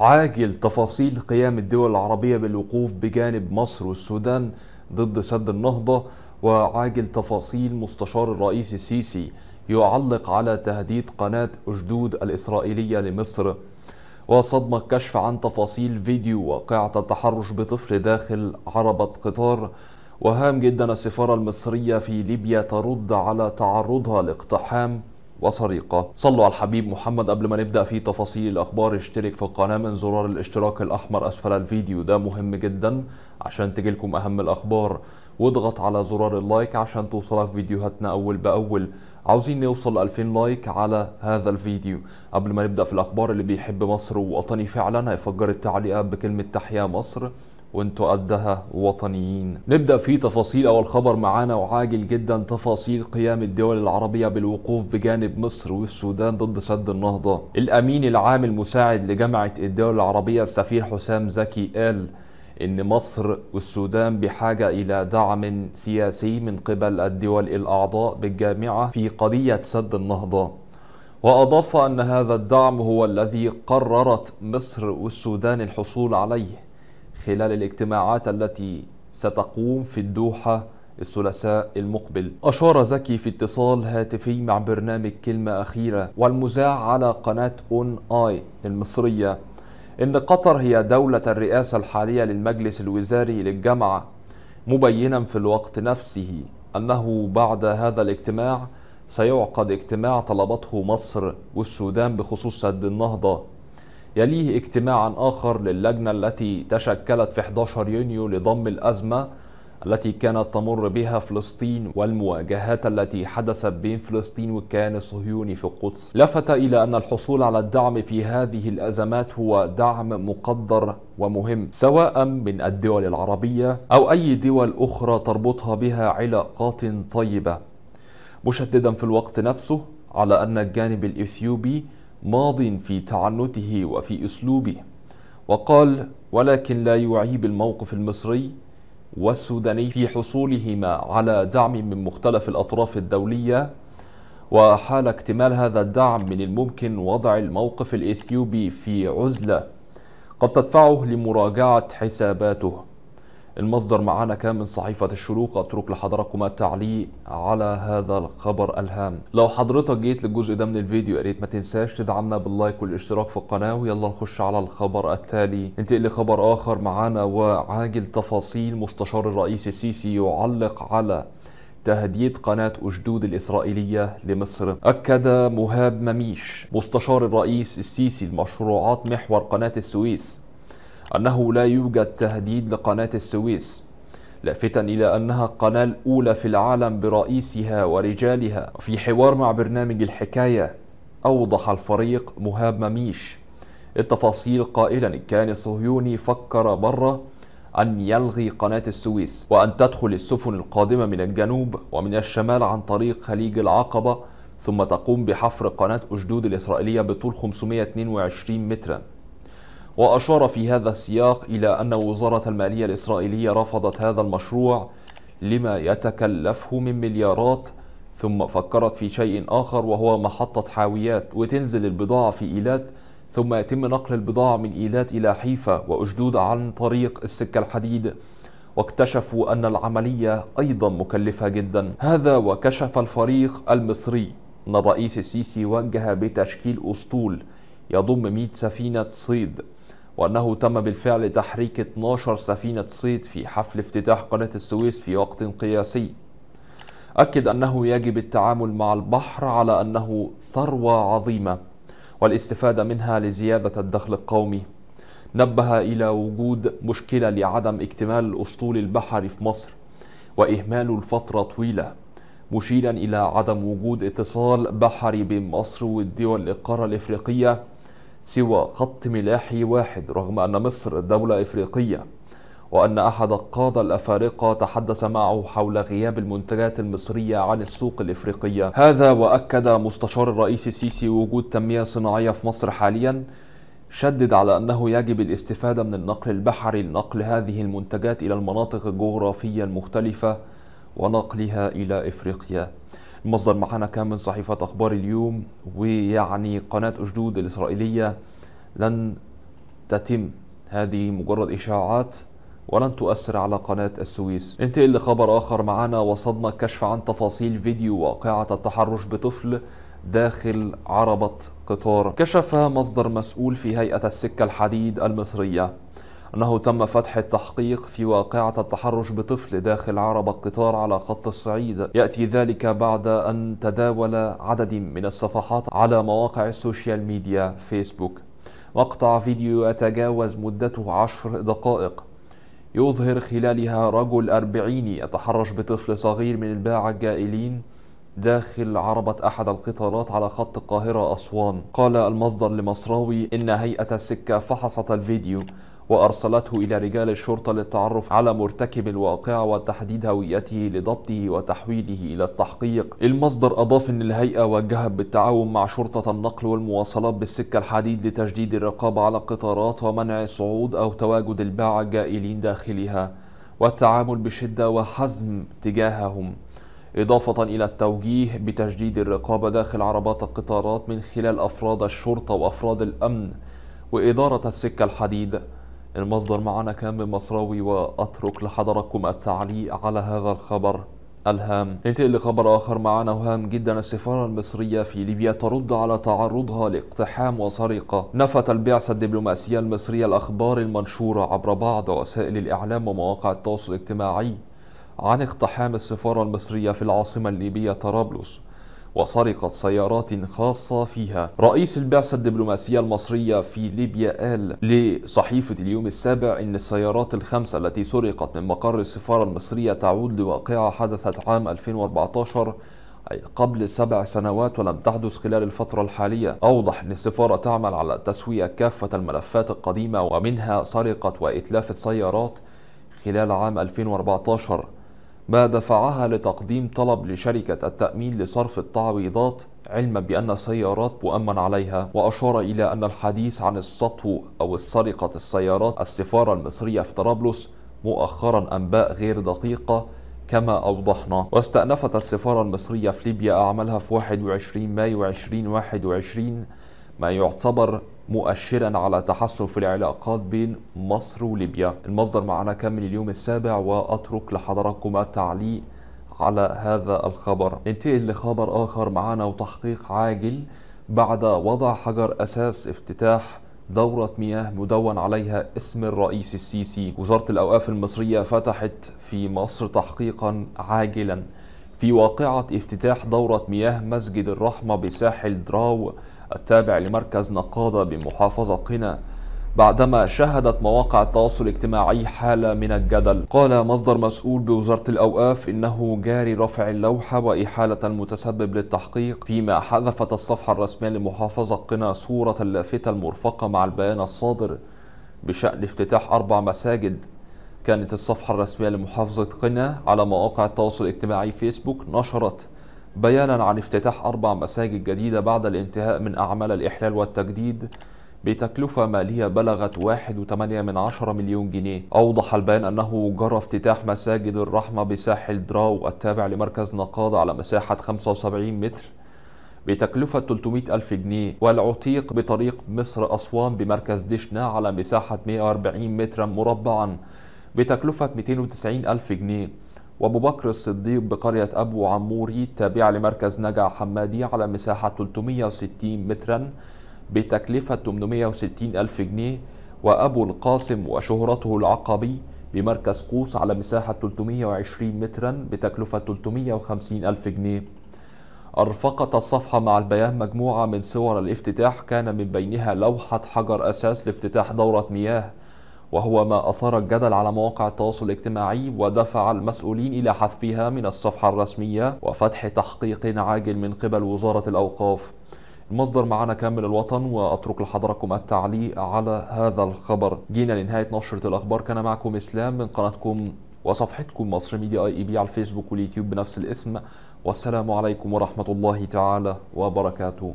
عاجل تفاصيل قيام الدول العربية بالوقوف بجانب مصر والسودان ضد سد النهضة وعاجل تفاصيل مستشار الرئيس السيسي يعلق على تهديد قناة أشدود الإسرائيلية لمصر وصدمة كشف عن تفاصيل فيديو واقعة التحرش بطفل داخل عربة قطار وهام جدا السفارة المصرية في ليبيا ترد على تعرضها لاقتحام وسرقة صلوا على الحبيب محمد قبل ما نبدأ في تفاصيل الأخبار اشترك في القناة من زرار الاشتراك الأحمر أسفل الفيديو ده مهم جدا عشان تجيلكم أهم الأخبار واضغط على زرار اللايك عشان توصلك فيديوهاتنا أول بأول عاوزين نوصل 2000 لايك على هذا الفيديو قبل ما نبدأ في الأخبار اللي بيحب مصر ووطني فعلا هيفجر التعليقات بكلمة تحيا مصر وانتوا قدها وطنيين نبدا في تفاصيل اول خبر معانا وعاجل جدا تفاصيل قيام الدول العربيه بالوقوف بجانب مصر والسودان ضد سد النهضه الامين العام المساعد لجامعه الدول العربيه السفير حسام زكي قال ان مصر والسودان بحاجه الى دعم سياسي من قبل الدول الاعضاء بالجامعه في قضيه سد النهضه واضاف ان هذا الدعم هو الذي قررت مصر والسودان الحصول عليه خلال الاجتماعات التي ستقوم في الدوحة الثلاثاء المقبل أشار زكي في اتصال هاتفي مع برنامج كلمة أخيرة والمذاع على قناة أون آي المصرية إن قطر هي دولة الرئاسة الحالية للمجلس الوزاري للجامعة مبينا في الوقت نفسه أنه بعد هذا الاجتماع سيعقد اجتماع طلبته مصر والسودان بخصوص سد النهضة يليه اجتماعا آخر للجنة التي تشكلت في 11 يونيو لضم الأزمة التي كانت تمر بها فلسطين والمواجهات التي حدثت بين فلسطين والكيان الصهيوني في القدس لفت إلى أن الحصول على الدعم في هذه الأزمات هو دعم مقدر ومهم سواء من الدول العربية أو أي دول أخرى تربطها بها علاقات طيبة مشددا في الوقت نفسه على أن الجانب الإثيوبي ماض في تعنته وفي أسلوبه وقال ولكن لا يعيب الموقف المصري والسوداني في حصولهما على دعم من مختلف الأطراف الدولية وحال اكتمال هذا الدعم من الممكن وضع الموقف الإثيوبي في عزلة قد تدفعه لمراجعة حساباته المصدر معنا كان من صحيفة الشروق أترك لحضراتكم التعليق على هذا الخبر الهام لو حضرتك جيت للجزء ده من الفيديو يا ريت ما تنساش تدعمنا باللايك والاشتراك في القناة ويلا نخش على الخبر التالي ننتقل لخبر آخر معانا وعاجل تفاصيل مستشار الرئيس السيسي يعلق على تهديد قناة أشدود الإسرائيلية لمصر أكد مهاب مميش مستشار الرئيس السيسي المشروعات محور قناة السويس أنه لا يوجد تهديد لقناة السويس لافتا إلى أنها القناة الأولى في العالم برئيسها ورجالها في حوار مع برنامج الحكاية أوضح الفريق مهاب مميش التفاصيل قائلا الكيان الصهيوني فكر مرة أن يلغي قناة السويس وأن تدخل السفن القادمة من الجنوب ومن الشمال عن طريق خليج العقبة ثم تقوم بحفر قناة أشدود الإسرائيلية بطول 522 متراً وأشار في هذا السياق إلى أن وزارة المالية الإسرائيلية رفضت هذا المشروع لما يتكلفه من مليارات ثم فكرت في شيء آخر وهو محطة حاويات وتنزل البضاعة في إيلات ثم يتم نقل البضاعة من إيلات إلى حيفا وأشدود عن طريق السكة الحديد واكتشفوا أن العملية أيضا مكلفة جدا هذا وكشف الفريق المصري أن الرئيس السيسي وجه بتشكيل أسطول يضم 100 سفينة صيد وأنه تم بالفعل تحريك 12 سفينة صيد في حفل افتتاح قناة السويس في وقت قياسي أكد أنه يجب التعامل مع البحر على أنه ثروة عظيمة والاستفادة منها لزيادة الدخل القومي نبه إلى وجود مشكلة لعدم اكتمال الأسطول البحري في مصر وإهماله لفترة طويلة مشيرا إلى عدم وجود اتصال بحري بين مصر والدول القارة الإفريقية سوى خط ملاحي واحد رغم أن مصر دولة إفريقية وأن أحد القادة الأفارقة تحدث معه حول غياب المنتجات المصرية عن السوق الإفريقية هذا وأكد مستشار الرئيس السيسي وجود تنمية صناعية في مصر حاليا شدد على أنه يجب الاستفادة من النقل البحري لنقل هذه المنتجات إلى المناطق الجغرافية المختلفة ونقلها إلى إفريقيا المصدر معانا كان من صحيفة أخبار اليوم ويعني قناة أشدود الإسرائيلية لن تتم هذه مجرد إشاعات ولن تؤثر على قناة السويس انتقل لخبر آخر معنا وصدنا كشف عن تفاصيل فيديو واقعة التحرش بطفل داخل عربة قطار كشف مصدر مسؤول في هيئة السكة الحديد المصرية أنه تم فتح التحقيق في واقعة التحرش بطفل داخل عرب القطار على خط الصعيد يأتي ذلك بعد أن تداول عدد من الصفحات على مواقع السوشيال ميديا فيسبوك مقطع فيديو يتجاوز مدته عشر دقائق يظهر خلالها رجل أربعيني يتحرش بطفل صغير من الباعة الجائلين داخل عربة أحد القطارات على خط القاهرة أسوان قال المصدر لمصراوي إن هيئة السكة فحصت الفيديو وأرسلته إلى رجال الشرطة للتعرف على مرتكب الواقعة وتحديد هويته لضبطه وتحويله إلى التحقيق المصدر أضاف أن الهيئة وجهت بالتعاون مع شرطة النقل والمواصلات بالسكة الحديد لتشديد الرقابة على القطارات ومنع صعود أو تواجد الباعة الجائلين داخلها والتعامل بشدة وحزم تجاههم إضافة إلى التوجيه بتشديد الرقابة داخل عربات القطارات من خلال أفراد الشرطة وأفراد الأمن وإدارة السكة الحديد المصدر معنا من مصراوي وأترك لحضركم التعليق على هذا الخبر الهام ننتقل لخبر آخر معنا وهام جدا السفارة المصرية في ليبيا ترد على تعرضها لاقتحام وسرقة نفت البعثة الدبلوماسية المصرية الأخبار المنشورة عبر بعض وسائل الإعلام ومواقع التواصل الاجتماعي عن اقتحام السفارة المصرية في العاصمة الليبية طرابلس وسرقت سيارات خاصة فيها رئيس البعثة الدبلوماسية المصرية في ليبيا قال لصحيفة اليوم السابع أن السيارات الخمسة التي سرقت من مقر السفارة المصرية تعود لواقعة حدثت عام 2014 أي قبل سبع سنوات ولم تحدث خلال الفترة الحالية أوضح أن السفارة تعمل على تسوية كافة الملفات القديمة ومنها سرقة وإتلاف السيارات خلال عام 2014 ما دفعها لتقديم طلب لشركة التأمين لصرف التعويضات علما بأن السيارات مؤمن عليها وأشار إلى أن الحديث عن السطو أو سرقة السيارات السفارة المصرية في طرابلس مؤخرا أنباء غير دقيقة كما أوضحنا واستأنفت السفارة المصرية في ليبيا أعمالها في 21 مايو 2021 ما يعتبر مؤشرا على تحسن في العلاقات بين مصر وليبيا المصدر معنا كامل اليوم السابع وأترك لحضركم التعليق على هذا الخبر ننتقل لخبر آخر معنا وتحقيق عاجل بعد وضع حجر أساس افتتاح دورة مياه مدون عليها اسم الرئيس السيسي وزارة الأوقاف المصرية فتحت في مصر تحقيقا عاجلا في واقعة افتتاح دورة مياه مسجد الرحمة بساحل دراو التابع لمركز نقاضة بمحافظة قنا بعدما شهدت مواقع التواصل الاجتماعي حالة من الجدل قال مصدر مسؤول بوزارة الأوقاف إنه جاري رفع اللوحة وإحالة المتسبب للتحقيق فيما حذفت الصفحة الرسمية لمحافظة قنا صورة اللافتة المرفقة مع البيان الصادر بشأن افتتاح أربع مساجد كانت الصفحة الرسمية لمحافظة قنا على مواقع التواصل الاجتماعي فيسبوك نشرت بيانا عن افتتاح أربع مساجد جديدة بعد الانتهاء من أعمال الإحلال والتجديد بتكلفة مالية بلغت 1.8 من مليون جنيه أوضح البيان أنه جرى افتتاح مساجد الرحمة بساحل دراو التابع لمركز نقاض على مساحة 75 متر بتكلفة 300 ألف جنيه والعتيق بطريق مصر أسوان بمركز دشنا على مساحة 140 مترا مربعا بتكلفة 290 ألف جنيه وأبو بكر الصديق بقرية أبو عموري التابعة لمركز نجع حمادي على مساحة 360 مترا بتكلفة 860 ألف جنيه وأبو القاسم وشهرته العقبي بمركز قوس على مساحة 320 مترا بتكلفة 350 ألف جنيه أرفقت الصفحة مع البيان مجموعة من صور الافتتاح كان من بينها لوحة حجر أساس لافتتاح دورة مياه وهو ما أثار الجدل على مواقع التواصل الاجتماعي ودفع المسؤولين إلى حذفها من الصفحة الرسمية وفتح تحقيق عاجل من قبل وزارة الأوقاف المصدر معنا كامل الوطن وأترك لحضركم التعليق على هذا الخبر جينا لنهاية نشرة الأخبار كان معكم إسلام من قناتكم وصفحتكم مصر ميديا اي بي على الفيسبوك واليوتيوب بنفس الاسم والسلام عليكم ورحمة الله تعالى وبركاته